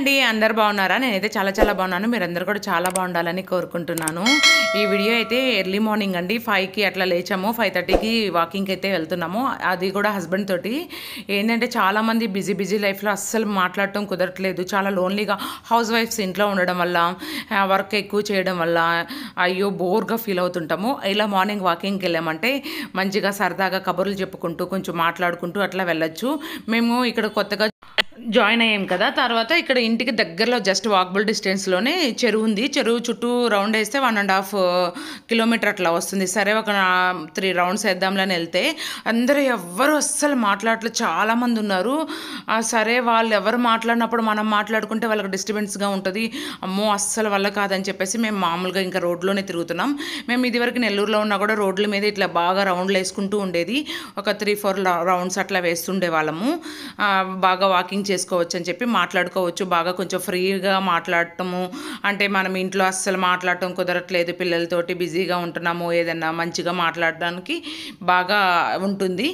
అండి అందరు బాగున్నారా నేనైతే చాలా చాలా బాగున్నాను మీరందరూ కూడా చాలా బాగుండాలని కోరుకుంటున్నాను ఈ వీడియో అయితే ఎర్లీ మార్నింగ్ అండి ఫైవ్కి అట్లా లేచాము ఫైవ్ థర్టీకి వాకింగ్కి అయితే వెళ్తున్నాము అది కూడా హస్బెండ్ తోటి ఏంటంటే చాలామంది బిజీ బిజీ లైఫ్లో అస్సలు మాట్లాడటం కుదరట్లేదు చాలా లోన్లీగా హౌస్ వైఫ్స్ ఇంట్లో ఉండడం వల్ల వర్క్ ఎక్కువ చేయడం వల్ల అయ్యో బోర్గా ఫీల్ అవుతుంటాము ఇలా మార్నింగ్ వాకింగ్కి వెళ్ళామంటే మంచిగా సరదాగా కబుర్లు చెప్పుకుంటూ కొంచెం మాట్లాడుకుంటూ అట్లా వెళ్ళచ్చు మేము ఇక్కడ కొత్తగా జాయిన్ అయ్యాం కదా తర్వాత ఇక్కడ ఇంటికి దగ్గరలో జస్ట్ వాక్బుల్ డిస్టెన్స్లోనే చెరువు ఉంది చెరువు చుట్టూ రౌండ్ వేస్తే వన్ అండ్ హాఫ్ కిలోమీటర్ అట్లా వస్తుంది సరే ఒక త్రీ రౌండ్స్ వేద్దాంలని వెళ్తే అందరూ ఎవ్వరు అస్సలు మాట్లాడలేదు చాలామంది ఉన్నారు సరే వాళ్ళు ఎవరు మాట్లాడినప్పుడు మనం మాట్లాడుకుంటే వాళ్ళకి డిస్టర్బెన్స్గా ఉంటుంది అమ్మో అస్సలు వల్ల కాదని చెప్పేసి మేము మామూలుగా ఇంకా రోడ్లోనే తిరుగుతున్నాం మేము ఇదివరకు నెల్లూరులో ఉన్నా కూడా రోడ్ల మీద ఇట్లా బాగా రౌండ్లు వేసుకుంటూ ఉండేది ఒక త్రీ ఫోర్ రౌండ్స్ అట్లా వేస్తుండే వాళ్ళము బాగా వాకింగ్ చేసి చేసుకోవచ్చు అని చెప్పి మాట్లాడుకోవచ్చు బాగా కొంచెం ఫ్రీగా మాట్లాడటము అంటే మనం ఇంట్లో అస్సలు మాట్లాడటం కుదరట్లేదు పిల్లలతోటి బిజీగా ఉంటున్నాము ఏదన్నా మంచిగా మాట్లాడడానికి బాగా ఉంటుంది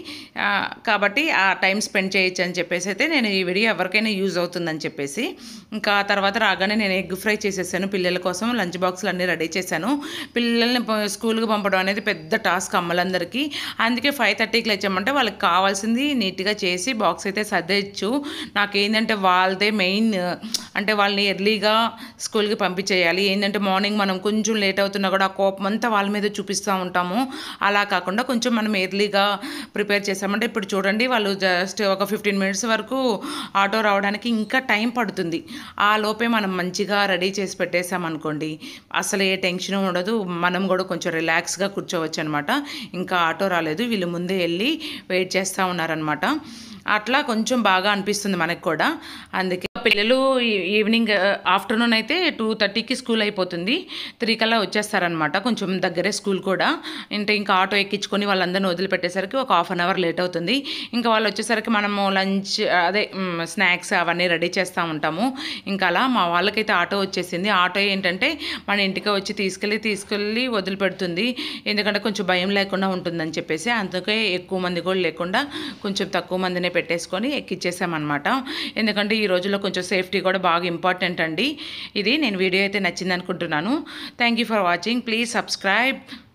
కాబట్టి ఆ టైం స్పెండ్ చేయొచ్చు అని చెప్పేసి అయితే నేను ఈ వీడియో ఎవరికైనా యూజ్ అవుతుందని చెప్పేసి ఇంకా తర్వాత రాగానే నేను ఎగ్ ఫ్రై చేసేసాను పిల్లల కోసం లంచ్ బాక్స్లు అన్నీ రెడీ చేశాను పిల్లల్ని స్కూల్కి పంపడం అనేది పెద్ద టాస్క్ అమ్మలందరికీ అందుకే ఫైవ్ థర్టీకి లేచామంటే వాళ్ళకి కావాల్సింది నీట్గా చేసి బాక్స్ అయితే సర్దేయచ్చు నాకు నాకేంటంటే వాళ్ళదే మెయిన్ అంటే వాళ్ళని ఎర్లీగా స్కూల్కి పంపించేయాలి ఏంటంటే మార్నింగ్ మనం కొంచెం లేట్ అవుతున్నా కూడా ఆ కోపం అంతా వాళ్ళ మీద చూపిస్తూ ఉంటాము అలా కాకుండా కొంచెం మనం ఎర్లీగా ప్రిపేర్ చేస్తామంటే ఇప్పుడు చూడండి వాళ్ళు జస్ట్ ఒక ఫిఫ్టీన్ మినిట్స్ వరకు ఆటో రావడానికి ఇంకా టైం పడుతుంది ఆ లోపే మనం మంచిగా రెడీ చేసి పెట్టేసామనుకోండి అసలు ఏ టెన్షన్ ఉండదు మనం కూడా కొంచెం రిలాక్స్గా కూర్చోవచ్చు అనమాట ఇంకా ఆటో రాలేదు వీళ్ళు ముందే వెళ్ళి వెయిట్ చేస్తూ ఉన్నారనమాట అట్లా కొంచెం బాగా అనిపిస్తుంది మనకు కూడా అందుకే పిల్లలు ఈవినింగ్ ఆఫ్టర్నూన్ అయితే టూ థర్టీకి స్కూల్ అయిపోతుంది త్రీ కల్లా వచ్చేస్తారనమాట కొంచెం దగ్గరే స్కూల్ కూడా అంటే ఇంకా ఆటో ఎక్కించుకొని వాళ్ళందరినీ వదిలిపెట్టేసరికి ఒక హాఫ్ అన్ అవర్ లేట్ అవుతుంది ఇంకా వాళ్ళు వచ్చేసరికి మనము లంచ్ అదే స్నాక్స్ అవన్నీ రెడీ చేస్తూ ఉంటాము ఇంకా అలా మా వాళ్ళకైతే ఆటో వచ్చేసింది ఆటో ఏంటంటే మన ఇంటికి వచ్చి తీసుకెళ్ళి తీసుకెళ్ళి వదిలిపెడుతుంది ఎందుకంటే కొంచెం భయం లేకుండా ఉంటుందని చెప్పేసి అందుకే ఎక్కువ మంది కూడా లేకుండా కొంచెం తక్కువ మందినే పెట్టేసుకొని ఎక్కిచ్చేసామన్నమాట ఎందుకంటే ఈ రోజుల్లో కొంచెం కొంచెం సేఫ్టీ కూడా బాగా ఇంపార్టెంట్ అండి ఇది నేను వీడియో అయితే నచ్చింది అనుకుంటున్నాను thank for watching please subscribe